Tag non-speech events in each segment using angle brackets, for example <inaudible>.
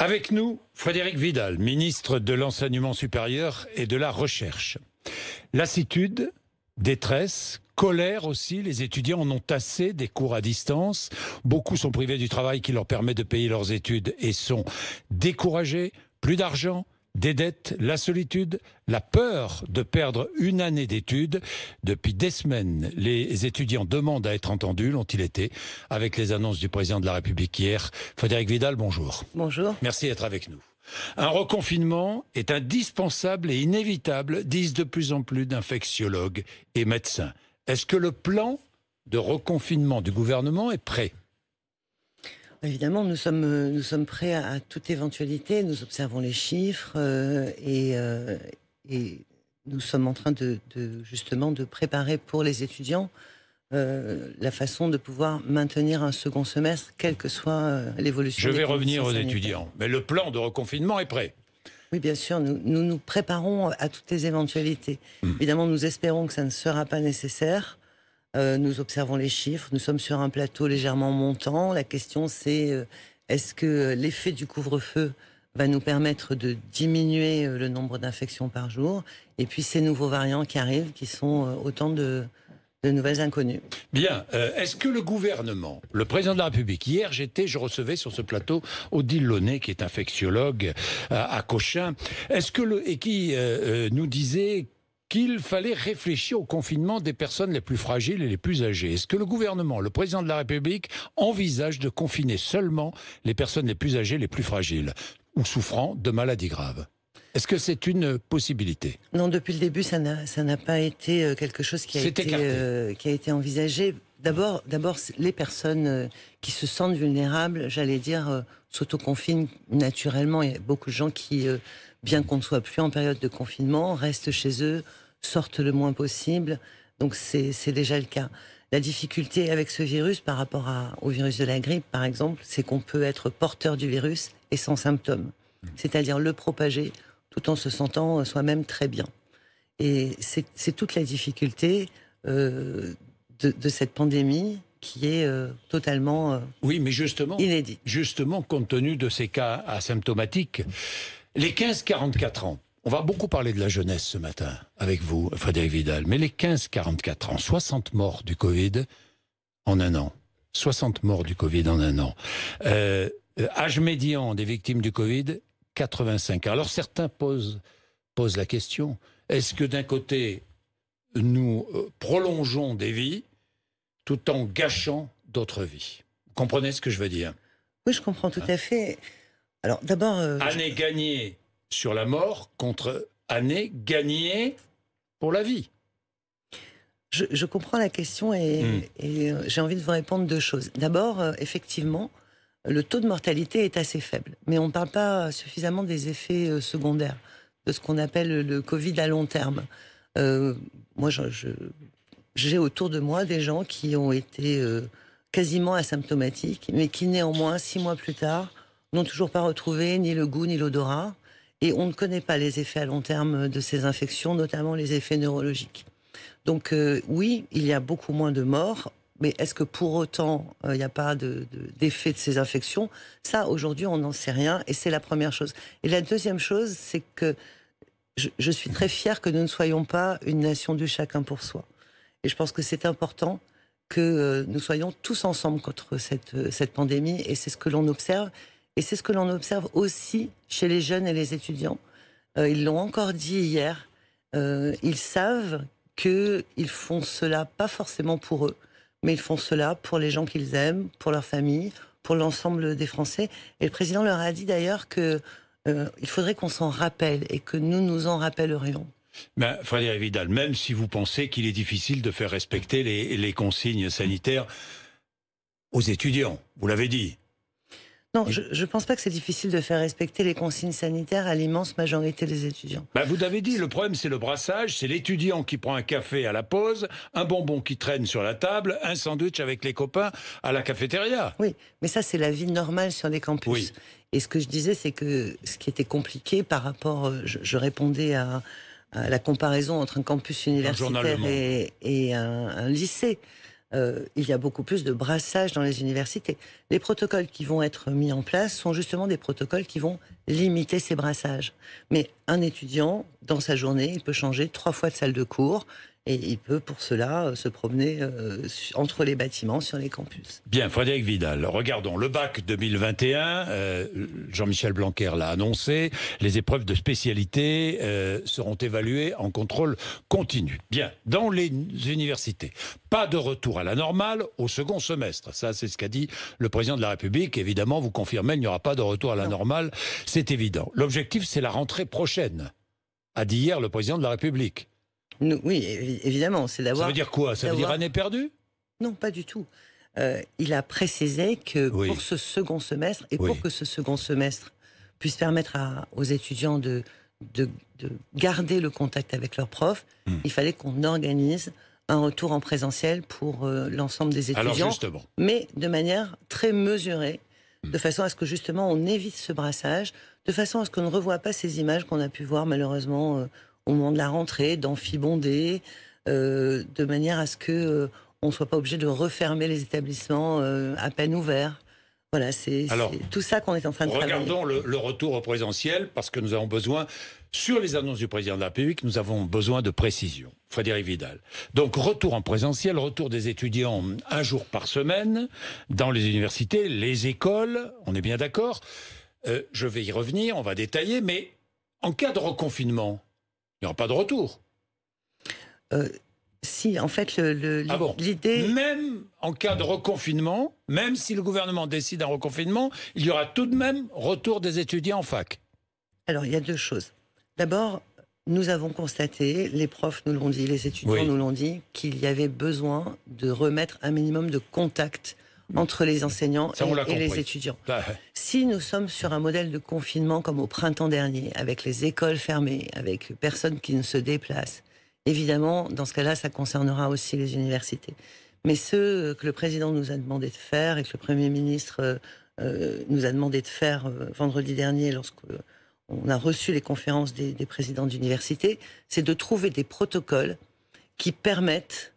Avec nous, Frédéric Vidal, ministre de l'Enseignement supérieur et de la Recherche. Lassitude, détresse, colère aussi, les étudiants en ont assez des cours à distance. Beaucoup sont privés du travail qui leur permet de payer leurs études et sont découragés. Plus d'argent, des dettes, la solitude, la peur de perdre une année d'études. Depuis des semaines, les étudiants demandent à être entendus, l'ont-ils été, avec les annonces du président de la République hier. Frédéric Vidal, bonjour. Bonjour. Merci d'être avec nous. Un reconfinement est indispensable et inévitable, disent de plus en plus d'infectiologues et médecins. Est-ce que le plan de reconfinement du gouvernement est prêt Évidemment, nous sommes, euh, nous sommes prêts à, toute éventualité. Nous observons les chiffres euh, euh, et, nous sommes en train de, justement de préparer pour les étudiants la façon de pouvoir maintenir un second semestre, quelle que soit l'évolution. Je vais revenir aux étudiants, mais le plan de reconfinement est prêt. Oui, bien sûr, nous nous, préparons à toutes les éventualités. Hmm. Évidemment, nous espérons que ça ne sera pas nécessaire. Euh, nous observons les chiffres. Nous sommes sur un plateau légèrement montant. La question, c'est euh, est-ce que l'effet du couvre-feu va nous permettre de diminuer euh, le nombre d'infections par jour Et puis ces nouveaux variants qui arrivent, qui sont autant de, nouvelles inconnues. Bien. Est-ce que le gouvernement, le président de la République, hier j'étais, je recevais sur ce plateau Odile Launay, qui est infectiologue à, Cochin, est-ce que le, et qui nous disait qu'il fallait réfléchir au confinement des personnes les plus fragiles et les plus âgées. Est-ce que le gouvernement, le président de la République, envisage de confiner seulement les personnes les plus âgées, les plus fragiles, ou souffrant de maladies graves est-ce que c'est une possibilité Non, depuis le début, ça n'a pas été euh, quelque chose qui a, été, euh, qui a été envisagé D'abord, d'abord, les personnes euh, qui se sentent vulnérables, j'allais dire, euh, s'autoconfinent naturellement. Il y a beaucoup de gens qui, euh, bien qu'on ne soit plus en période de confinement, restent chez eux, sortent le moins possible. Donc c'est, c'est déjà le cas. La difficulté avec ce virus par rapport à, au virus de la grippe, par exemple, c'est qu'on peut être porteur du virus et sans symptômes, mmh. c'est-à-dire le propager tout en se sentant soi-même très bien. Et c'est, c'est toute la difficulté de, cette pandémie qui est euh, totalement euh, oui, mais justement, inédite. Justement, compte tenu de ces cas asymptomatiques, les 15-44 ans, on va beaucoup parler de la jeunesse ce matin avec vous, Frédéric Vidal, mais les 15-44 ans, 60 morts du Covid en un an. 60 morts du Covid en un an. Euh, âge médian des victimes du Covid, 85 ans. Alors certains posent la question, est-ce que d'un côté, nous prolongeons des vies tout en gâchant d'autres vies. Vous comprenez ce que je veux dire Oui, je comprends tout à hein fait. Alors d'abord... Euh, année gagnée sur la mort contre année gagnée pour la vie. Je, comprends la question et, hmm. euh, j'ai envie de vous répondre deux choses. D'abord, euh, effectivement, le taux de mortalité est assez faible, mais on ne parle pas suffisamment des effets secondaires, de ce qu'on appelle le Covid à long terme. moi, je, j'ai autour de moi des gens qui ont été euh, quasiment asymptomatiques, mais qui néanmoins, six mois plus tard, n'ont toujours pas retrouvé ni le goût ni l'odorat. Et on ne connaît pas les effets à long terme de ces infections, notamment les effets neurologiques. Donc euh, oui, il y a beaucoup moins de morts, mais est-ce que pour autant euh, il n'y a pas d'effet de, de, ces infections Ça, aujourd'hui, on n'en sait rien, et c'est la première chose. Et la deuxième chose, c'est que je, je, suis très fière que nous ne soyons pas une nation du chacun pour soi. Et je pense que c'est important que euh, nous soyons tous ensemble contre cette, euh, cette pandémie. Et c'est ce que l'on observe. Et c'est ce que l'on observe aussi chez les jeunes et les étudiants. Euh, ils l'ont encore dit hier. ils savent qu'ils font cela pas forcément pour eux, mais ils font cela pour les gens qu'ils aiment, pour leur famille, pour l'ensemble des Français. Et le président leur a dit d'ailleurs qu'il faudrait qu'on s'en rappelle et que nous nous en rappellerions. Mais ben, Frédéric Vidal, même si vous pensez qu'il est difficile de faire respecter les, les consignes sanitaires aux étudiants, vous l'avez dit, non, je ne pense pas que c'est difficile de faire respecter les consignes sanitaires à l'immense majorité des étudiants. Ben, vous l'avez dit, le problème c'est le brassage, c'est l'étudiant qui prend un café à la pause, un bonbon qui traîne sur la table, un sandwich avec les copains à la cafétéria. Oui, mais ça c'est la vie normale sur les campus. Et ce que je disais, c'est que ce qui était compliqué par rapport, euh, je répondais à, euh, la comparaison entre un campus universitaire et, un, lycée. Euh, il y a beaucoup plus de brassage dans les universités. Les protocoles qui vont être mis en place sont justement des protocoles qui vont limiter ces brassages. Mais un étudiant, dans sa journée, il peut changer trois fois de salle de cours, et il peut pour cela euh, se promener euh, entre les bâtiments sur les campus. Bien, Frédéric Vidal, regardons le bac 2021. Euh, Jean-Michel Blanquer l'a annoncé. Les épreuves de spécialité seront évaluées en contrôle continu. Bien, dans les universités, pas de retour à la normale au second semestre. Ça, c'est ce qu'a dit le président de la République. Évidemment, vous confirmez, il n'y aura pas de retour à la normale. C'est évident. L'objectif, c'est la rentrée prochaine, a dit hier le président de la République oui, évidemment, c'est d'avoir. Ça veut dire quoi Ça veut dire année perdue Non, pas du tout. Euh, il a précisé que pour ce second semestre, et pour que ce second semestre puisse permettre aux étudiants de, garder le contact avec leurs profs, hmm. il fallait qu'on organise un retour en présentiel pour euh, l'ensemble des étudiants, mais de manière très mesurée, hmm. de façon à ce que justement on évite ce brassage, de façon à ce qu'on ne revoie pas ces images qu'on a pu voir malheureusement euh, au moment de la rentrée, d'amphibonder, euh, de manière à ce que euh, on ne soit pas obligé de refermer les établissements euh, à peine ouverts. Voilà, c'est tout ça qu'on est en train de regardons travailler. Regardons le, le, retour au présentiel, parce que nous avons besoin, sur les annonces du président de la République, nous avons besoin de précision. Frédéric Vidal. Donc, retour en présentiel, retour des étudiants hum, un jour par semaine, dans les universités, les écoles, on est bien d'accord. Euh, je vais y revenir, on va détailler, mais en cas de reconfinement, il n'y aura pas de retour. Euh, si, en fait, ah l'idée. même en cas de reconfinement, même si le gouvernement décide un reconfinement, il y aura tout de même retour des étudiants en fac. Alors, il y a deux choses. D'abord, nous avons constaté, les profs nous l'ont dit, les étudiants nous l'ont dit, qu'il y avait besoin de remettre un minimum de contact entre les enseignants et, les étudiants. Ah, si nous sommes sur un modèle de confinement comme au printemps dernier, avec les écoles fermées, avec personne qui ne se déplace, évidemment, dans ce cas-là, ça concernera aussi les universités. Mais ce euh, que le président nous a demandé de faire et que le Premier ministre euh, euh, nous a demandé de faire vendredi dernier lorsque on a reçu les conférences des, présidents d'université, c'est de trouver des protocoles qui permettent,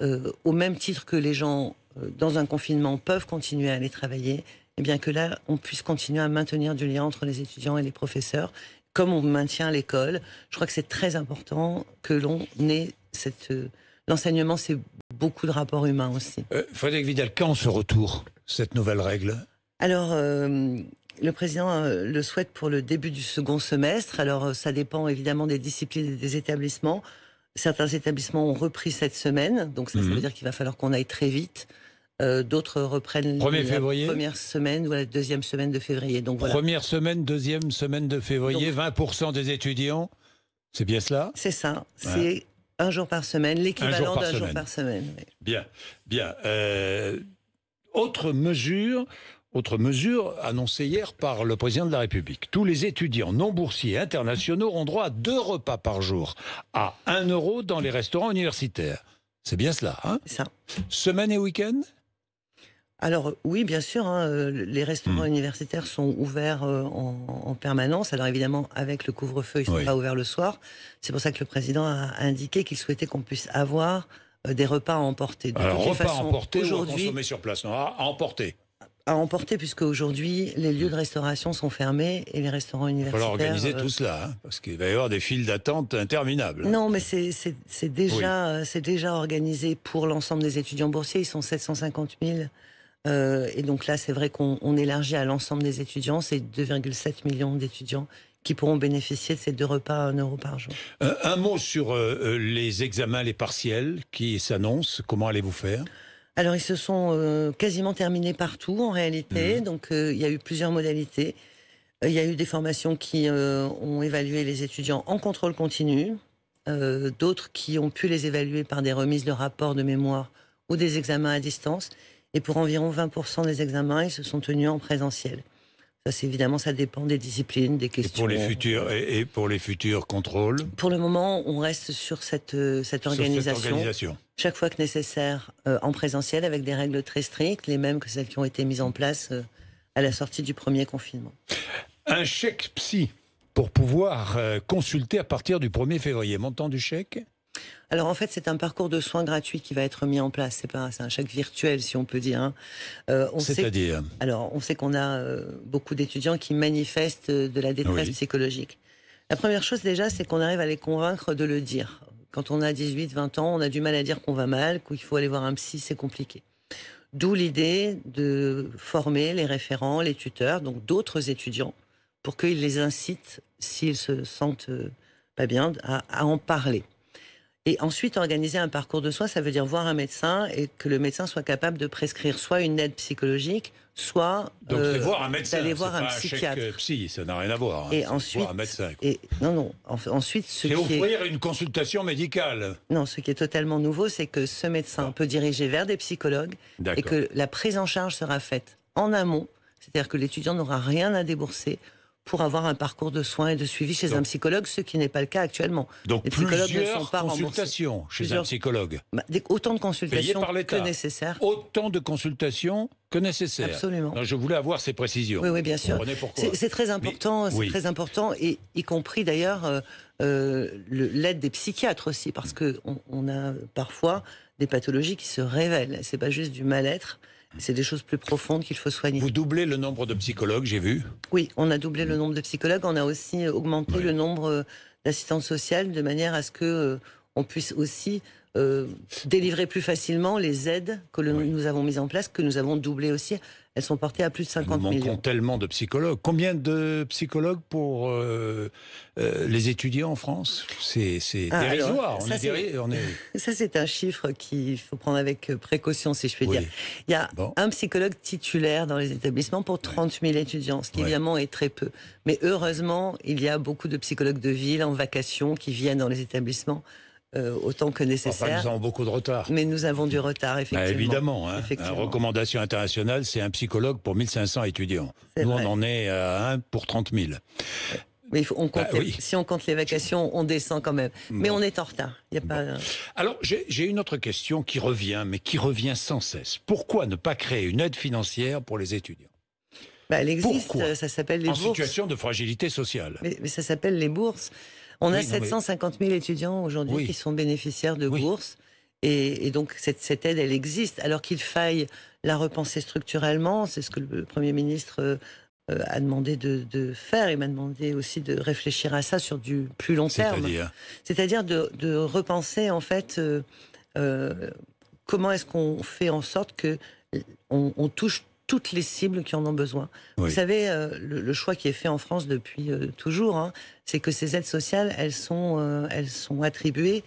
au même titre que les gens euh, dans un confinement, peuvent continuer à aller travailler, et eh bien que là, on puisse continuer à maintenir du lien entre les étudiants et les professeurs, comme on maintient l'école. Je crois que c'est très important que l'on ait cette... Euh, l'enseignement, c'est beaucoup de rapports humains aussi. Euh, Frédéric Vidal, quand se retourne cette nouvelle règle Alors, le président le souhaite pour le début du second semestre. Alors, ça dépend évidemment des disciplines et des établissements. Certains établissements ont repris cette semaine, donc ça mhm. veut dire qu'il va falloir qu'on aille très vite. Euh, d'autres reprennent la première semaine ou la deuxième semaine de février. Donc, Première semaine, deuxième semaine de février, 20% des étudiants. C'est bien cela C'est ça. C'est un jour par semaine, l'équivalent d'un jour, par semaine. Bien, bien. Euh, autre mesure, autre mesure annoncée hier par le président de la République. Tous les étudiants non boursiers internationaux ont droit à deux repas par jour, à 1 euro dans les restaurants universitaires. C'est bien cela, hein Ça. Semaine et week-end alors oui, bien sûr, hein, euh, les restaurants hmm. universitaires sont ouverts euh, en, permanence. Alors évidemment, avec le couvre-feu, ils ne sont pas ouverts le soir. C'est pour ça que le président a indiqué qu'il souhaitait qu'on puisse avoir euh, des repas à emporter. De Alors, repas à emporter à consommer sur place Non, à, emporter à emporter, puisque aujourd'hui, les lieux de hmm. restauration sont fermés et les restaurants universitaires. Il va organiser tout cela, hein, parce qu'il va y avoir des files d'attente interminables. Hein. Non, mais c'est déjà, c'est déjà organisé pour l'ensemble des étudiants boursiers. Ils sont 750 000 euh, et donc là, c'est vrai qu'on élargit à l'ensemble des étudiants, c'est 2,7 millions d'étudiants qui pourront bénéficier de ces deux repas à euros euro par jour. Euh, un mot sur euh, les examens, les partiels qui s'annoncent. Comment allez-vous faire Alors, ils se sont quasiment terminés partout en réalité. Mhm. Donc, il y a eu plusieurs modalités. Il y a eu des formations qui ont évalué les étudiants en contrôle continu, d'autres qui ont pu les évaluer par des remises de rapports de mémoire ou des examens à distance. Et pour environ 20% des examens, ils se sont tenus en présentiel. Ça, c'est évidemment, ça dépend des disciplines, des questions. Et pour les futurs et, pour les futurs contrôles. Pour le moment, on reste sur cette euh, cette, organisation, Chaque fois que nécessaire, euh, en présentiel, avec des règles très strictes, les mêmes que celles qui ont été mises en place euh, à la sortie du premier confinement. Un chèque psy pour pouvoir consulter à partir du 1er février. Montant du chèque alors en fait, c'est un parcours de soins gratuits qui va être mis en place. C'est pas, un chèque virtuel si on peut dire. Hein. Euh, C'est-à-dire Alors on sait qu'on a euh, beaucoup d'étudiants qui manifestent euh, de la détresse psychologique. La première chose déjà, c'est qu'on arrive à les convaincre de le dire. Quand on a 18, 20 ans, on a du mal à dire qu'on va mal, qu'il faut aller voir un psy, c'est compliqué. D'où l'idée de former les référents, les tuteurs, donc d'autres étudiants, pour qu'ils les incitent, s'ils se sentent pas bien, à en parler. Et ensuite, organiser un parcours de soins, ça veut dire voir un médecin et que le médecin soit capable de prescrire soit une aide psychologique, soit Donc, euh, voir un voir un psychiatre. Euh, psy, ça n'a rien à voir. Hein. et ensuite, et, non, non. ensuite, ce qui offrir une consultation médicale. Non, ce qui est totalement nouveau, c'est que ce médecin peut diriger vers des psychologues et que la prise en charge sera faite en amont, c'est-à-dire que l'étudiant n'aura rien à débourser pour avoir un parcours de soins et de suivi chez un psychologue, ce qui n'est pas le cas actuellement. Donc les plusieurs consultations chez un psychologue. Bah, autant de consultations que nécessaire. Autant de consultations que nécessaire. Absolument. je voulais avoir ces précisions. Oui, oui bien sûr. C'est très important, c'est très important, et y compris d'ailleurs euh, euh, l'aide des psychiatres aussi, parce que on, on a parfois des pathologies qui se révèlent. C'est pas juste du mal-être. C'est des choses plus profondes qu'il faut soigner. Vous doublez le nombre de psychologues, j'ai vu Oui, on a doublé le nombre de psychologues. On a aussi augmenté le nombre euh, d'assistants sociaux de manière à ce que euh, on puisse aussi euh, délivrer plus facilement les aides que nous avons mises en place, que nous avons doublées aussi. Elles sont portées à plus de 50 millions. Nous tellement de psychologues. Combien de psychologues pour euh, euh, les étudiants en France C'est dérisoire. ça, c'est un chiffre qu'il faut prendre avec précaution, si je puis dire. Il y a un psychologue titulaire dans les établissements pour 30 000 étudiants, ce qui évidemment est très peu. Mais heureusement, il y a beaucoup de psychologues de ville en vacation qui viennent dans les établissements. Euh, autant que nécessaire. nous avons beaucoup de retard. Mais nous avons du retard, bah, effectivement. évidemment. Hein. Une recommandation internationale, c'est un psychologue pour 1500 étudiants. Nous, on en est à un pour 30 000. Mais bah, si on compte les vacations, on descend quand même. Mais on est en retard. a pas... Alors, j'ai une autre question qui revient, mais qui revient sans cesse. Pourquoi ne pas créer une aide financière pour les étudiants bah, Elle existe, Pourquoi ça s'appelle les bourses. En situation de fragilité sociale. Mais, mais ça s'appelle les bourses. On a 750 000 étudiants aujourd'hui qui sont bénéficiaires de bourses. Et, donc cette, aide, elle existe, alors qu'il faille la repenser structurellement. C'est ce que le Premier ministre euh, a demandé de, faire. Il m'a demandé aussi de réfléchir à ça sur du plus long terme. C'est-à-dire de, repenser en fait euh, euh, comment est-ce qu'on fait en sorte que on touche toutes les cibles qui en ont besoin. Vous savez, euh, le, choix qui est fait en France depuis euh, toujours, hein, c'est que ces aides sociales, elles sont, euh, elles sont attribuées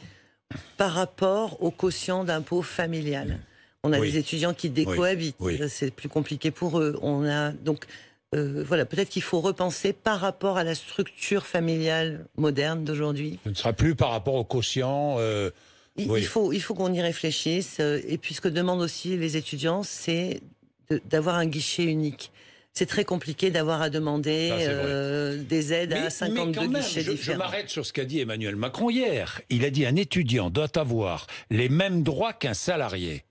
par rapport au quotient d'impôt familial. On a des étudiants qui décohabitent, c'est plus compliqué pour eux. On a donc voilà, peut-être qu'il faut repenser par rapport à la structure familiale moderne d'aujourd'hui. Ce ne sera plus par rapport au quotient. il, faut, il faut qu'on y réfléchisse. Et puis ce que demandent aussi les étudiants, c'est d'avoir un guichet unique c'est très compliqué d'avoir à demander euh, des aides à 52 même, guichets je, Je m'arrête sur ce qu'a dit Emmanuel Macron hier. Il a dit un étudiant doit avoir les mêmes droits qu'un salarié.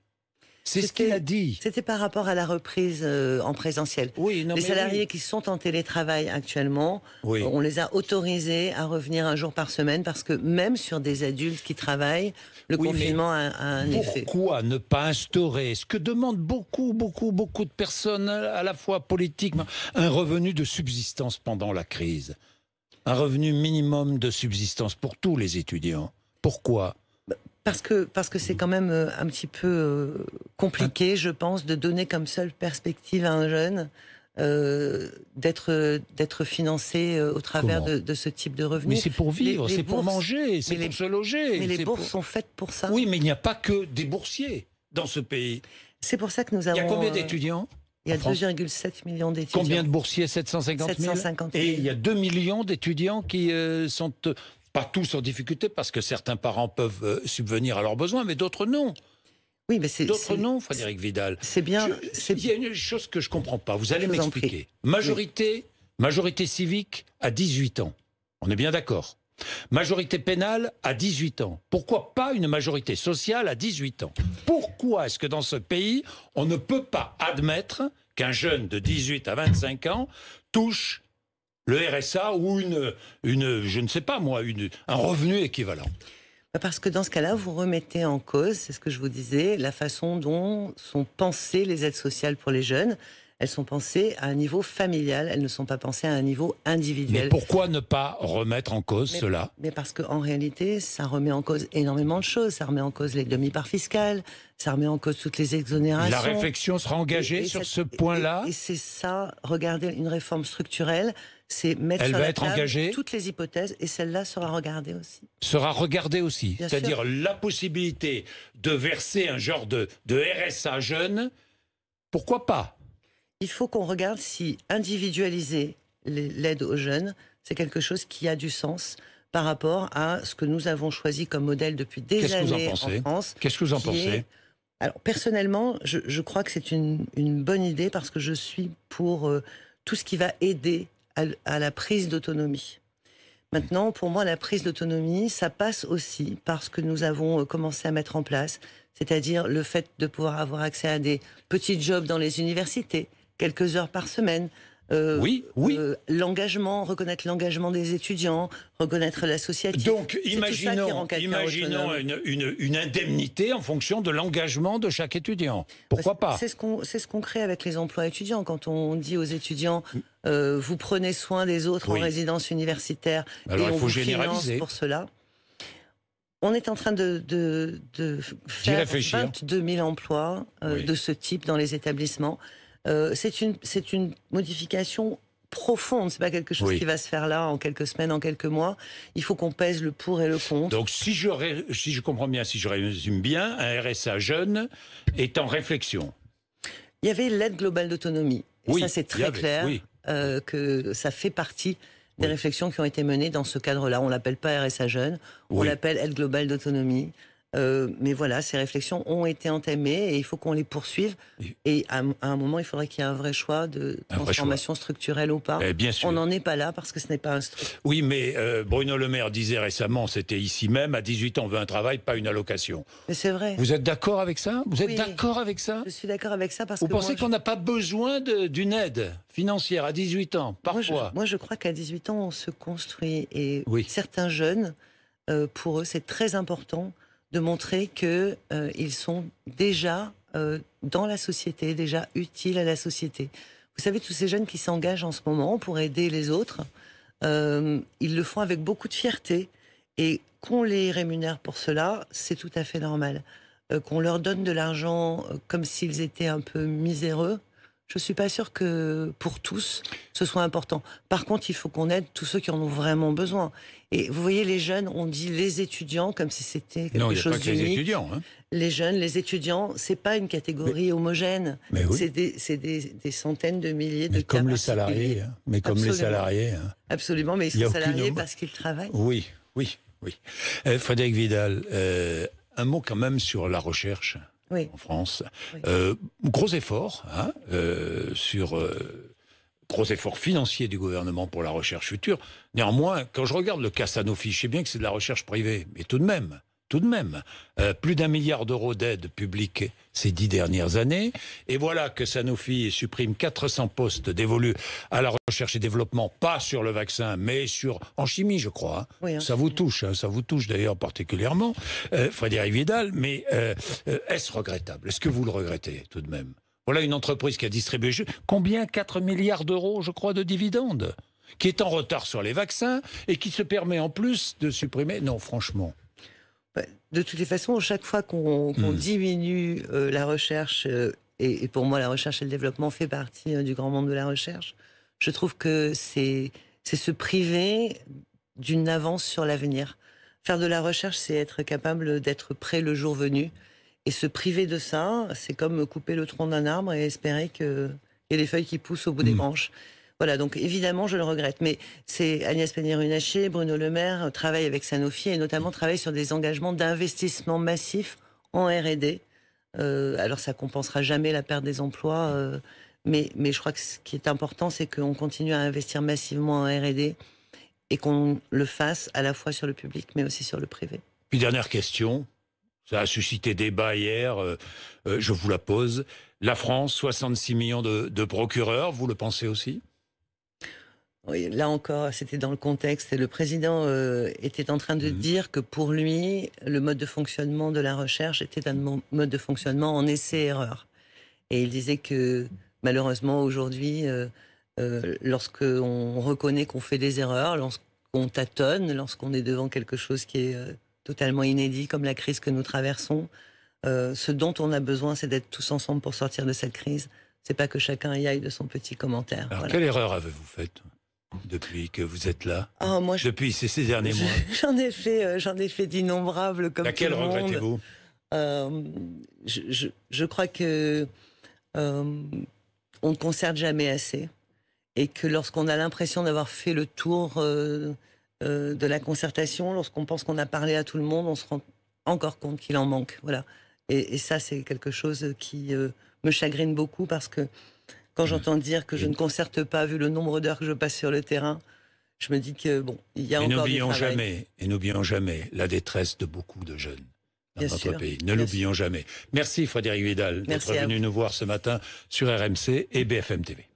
C'est ce qu'il a dit. C'était par rapport à la reprise euh, en présentiel. Oui, les salariés qui sont en télétravail actuellement, on les a autorisés à revenir un jour par semaine parce que même sur des adultes qui travaillent, le confinement a, un effet. Pourquoi ne pas instaurer ce que demandent beaucoup, beaucoup, beaucoup de personnes, à la fois politiques, un revenu de subsistance pendant la crise un revenu minimum de subsistance pour tous les étudiants. Pourquoi parce que parce que c'est quand même euh, un petit peu euh, compliqué, je pense, de donner comme seule perspective à un jeune euh, d'être d'être financé au travers de, ce type de revenus. Mais c'est pour vivre, c'est pour manger, c'est pour se loger. Mais les bourses sont faites pour ça. Oui, mais il n'y a pas que des boursiers dans ce pays. C'est pour ça que nous avons. Il y a combien d'étudiants il y a 2,7 millions d'étudiants. Combien de boursiers 750 000. 750 000. Et il y a 2 millions d'étudiants qui sont pas tous en difficulté parce que certains parents peuvent euh, subvenir à leurs besoins, mais d'autres non. Oui, mais c'est d'autres non, Frédéric Vidal. C'est bien. il y a une chose que je comprends pas. Vous allez m'expliquer. Majorité, majorité civique à 18 ans. On est bien d'accord. Majorité pénale à 18 ans. Pourquoi pas une majorité sociale à 18 ans Pourquoi est-ce que dans ce pays, on ne peut pas admettre qu'un jeune de 18 à 25 ans touche le RSA ou une, une je ne sais pas moi, une, un revenu équivalent bah, parce que dans ce cas-là, vous remettez en cause, c'est ce que je vous disais, la façon dont sont pensées les aides sociales pour les jeunes. Elles sont pensées à un niveau familial, elles ne sont pas pensées à un niveau individuel. Mais pourquoi ne pas remettre en cause cela Mais parce qu'en réalité, ça remet en cause énormément de choses. Ça remet en cause les demi-parts fiscales, ça remet en cause toutes les exonérations. La réflexion sera engagée sur ce point-là Et, c'est ça, regarder une réforme structurelle, c'est mettre Elle sur va être toutes les hypothèses et celle-là sera regardée aussi. Sera regardée aussi. C'est-à-dire la possibilité de verser un genre de, de RSA jeune, pourquoi pas Il faut qu'on regarde si individualiser l'aide aux jeunes, c'est quelque chose qui a du sens par rapport à ce que nous avons choisi comme modèle depuis des quest années que vous en, France. Qu'est-ce que vous en pensez Alors personnellement, je, crois que c'est une, bonne idée parce que je suis pour euh, tout ce qui va aider à, la prise d'autonomie. Maintenant, pour moi, la prise d'autonomie, ça passe aussi parce que nous avons euh, commencé à mettre en place, c'est-à-dire le fait de pouvoir avoir accès à des petits jobs dans les universités, quelques heures par semaine, euh, oui, oui. Euh, l'engagement, reconnaître l'engagement des étudiants, reconnaître la société. Donc, imaginons, une, indemnité en fonction de l'engagement de chaque étudiant. Pourquoi pas C'est ce qu'on ce crée avec les emplois étudiants. Quand on dit aux étudiants, mm. euh, vous prenez soin des autres en résidence universitaire, bah et il on vous finance pour cela. On est en train de, faire 22 000 emplois de ce type dans les établissements. Euh, c'est une, modification profonde. C'est pas quelque chose qui va se faire là en quelques semaines, en quelques mois. Il faut qu'on pèse le pour et le contre. Donc, si je, comprends bien, si je résume bien, un RSA jeune est en réflexion. Il y avait l'aide globale d'autonomie. ça, c'est très clair euh, que ça fait partie des réflexions qui ont été menées dans ce cadre-là. On l'appelle pas RSA jeune, on l'appelle aide globale d'autonomie. Euh, mais voilà, ces réflexions ont été entamées et il faut qu'on les poursuive. Et à, un moment, il faudrait qu'il y ait un vrai choix de transformation structurelle ou pas. Eh, bien sûr. On n'en est pas là parce que ce n'est pas un Oui, mais euh, Bruno Le Maire disait récemment, c'était ici même, à 18 ans, on veut un travail, pas une allocation. Mais c'est vrai. Vous êtes d'accord avec ça Vous êtes d'accord avec ça Je suis d'accord avec ça parce que. Vous pensez qu'on n'a pas besoin d'une aide financière à 18 ans, parfois Moi, je, crois qu'à 18 ans, on se construit. Et certains jeunes, euh, pour eux, c'est très important de montrer qu'ils euh, sont déjà euh, dans la société, déjà utiles à la société. Vous savez, tous ces jeunes qui s'engagent en ce moment pour aider les autres, euh, ils le font avec beaucoup de fierté. Et qu'on les rémunère pour cela, c'est tout à fait normal. qu'on leur donne de l'argent comme s'ils étaient un peu miséreux, je ne suis pas sûre que pour tous, ce soit important. Par contre, il faut qu'on aide tous ceux qui en ont vraiment besoin. Et vous voyez, les jeunes, on dit les étudiants comme si c'était quelque non, chose que Les étudiants. Hein. Les jeunes, les étudiants, c'est pas une catégorie mais, homogène. Oui. C'est des, des, des, centaines de milliers mais de comme les salariés, Mais comme les salariés. Hein. Hein. Absolument, mais ils sont salariés parce qu'ils travaillent. Oui, oui, oui. Eh, Frédéric Vidal, euh, un mot quand même sur la recherche en France. Euh, gros effort hein, euh, sur euh, gros effort financier du gouvernement pour la recherche future. Néanmoins, quand je regarde le cas Sanofi, je sais bien que c'est de la recherche privée, mais tout de même, tout de même, euh, plus d'un milliard d'euros d'aide publique ces dix dernières années. Et voilà que Sanofi supprime 400 postes dévolus à la recherche et développement, pas sur le vaccin, mais sur en chimie, je crois. Hein. ça vous touche, hein, ça vous touche d'ailleurs particulièrement, euh, Frédéric Vidal. Mais euh, est-ce regrettable Est-ce que vous le regrettez tout de même Voilà une entreprise qui a distribué combien 4 milliards d'euros, je crois, de dividendes qui est en retard sur les vaccins et qui se permet en plus de supprimer. Non, franchement, bah, de toutes les façons, chaque fois qu'on hmm. diminue euh, la recherche, euh, et, pour moi la recherche et le développement fait partie euh, du grand monde de la recherche, je trouve que c'est se priver d'une avance sur l'avenir. Faire de la recherche, c'est être capable d'être prêt le jour venu. Et se priver de ça, c'est comme couper le tronc d'un arbre et espérer qu'il y ait des feuilles qui poussent au bout des hmm. branches. Voilà, donc évidemment, je le regrette. Mais c'est Agnès Pannier-Runacher, Bruno Le Maire euh, travaille avec Sanofi et notamment travaille sur des engagements d'investissement massif en R&D. Euh, alors, ça compensera jamais la perte des emplois, euh, mais, mais je crois que ce qui est important, c'est qu'on continue à investir massivement en R&D et qu'on le fasse à la fois sur le public, mais aussi sur le privé. Puis dernière question, ça a suscité débat hier, je vous la pose. La France, 66 millions de procureurs, vous le pensez aussi oui, là encore, c'était dans le contexte. le président euh, était en train de mhm. dire que pour lui, le mode de fonctionnement de la recherche était un mode de fonctionnement en essai-erreur. Et il disait que malheureusement aujourd'hui, euh, euh, lorsqu'on reconnaît qu'on fait des erreurs, lorsqu'on tâtonne, lorsqu'on est devant quelque chose qui est totalement inédit, comme la crise que nous traversons, ce dont on a besoin, c'est d'être tous ensemble pour sortir de cette crise. C'est pas que chacun y aille de son petit commentaire. Alors, quelle erreur avez-vous faite depuis que vous êtes là ah, Depuis ces, derniers mois <laughs> J'en ai fait, euh, j'en ai fait d'innombrables comme Laquelle regrettez-vous euh, je, crois que euh, on ne concerte jamais assez et que lorsqu'on a l'impression d'avoir fait le tour de la concertation, lorsqu'on pense qu'on a parlé à tout le monde, on se rend encore compte qu'il en manque. Voilà. et ça, c'est quelque chose qui me chagrine beaucoup parce que quand j'entends dire que je ne concerte pas, vu le nombre d'heures que je passe sur le terrain, je me dis que bon, il y a et encore du travail. jamais, et n'oublions jamais la détresse de beaucoup de jeunes dans notre pays. Ne l'oublions jamais. Merci Frédéric Vidal d'être venu nous voir ce matin sur RMC et BFM TV.